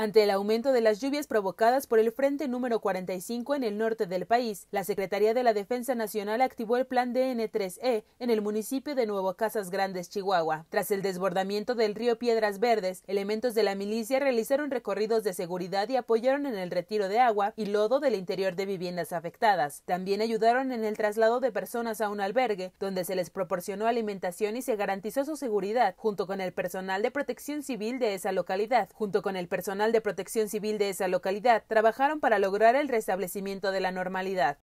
Ante el aumento de las lluvias provocadas por el Frente número 45 en el norte del país, la Secretaría de la Defensa Nacional activó el plan DN3E en el municipio de Nuevo Casas Grandes, Chihuahua. Tras el desbordamiento del río Piedras Verdes, elementos de la milicia realizaron recorridos de seguridad y apoyaron en el retiro de agua y lodo del interior de viviendas afectadas. También ayudaron en el traslado de personas a un albergue, donde se les proporcionó alimentación y se garantizó su seguridad, junto con el personal de protección civil de esa localidad, junto con el personal de protección civil de esa localidad trabajaron para lograr el restablecimiento de la normalidad.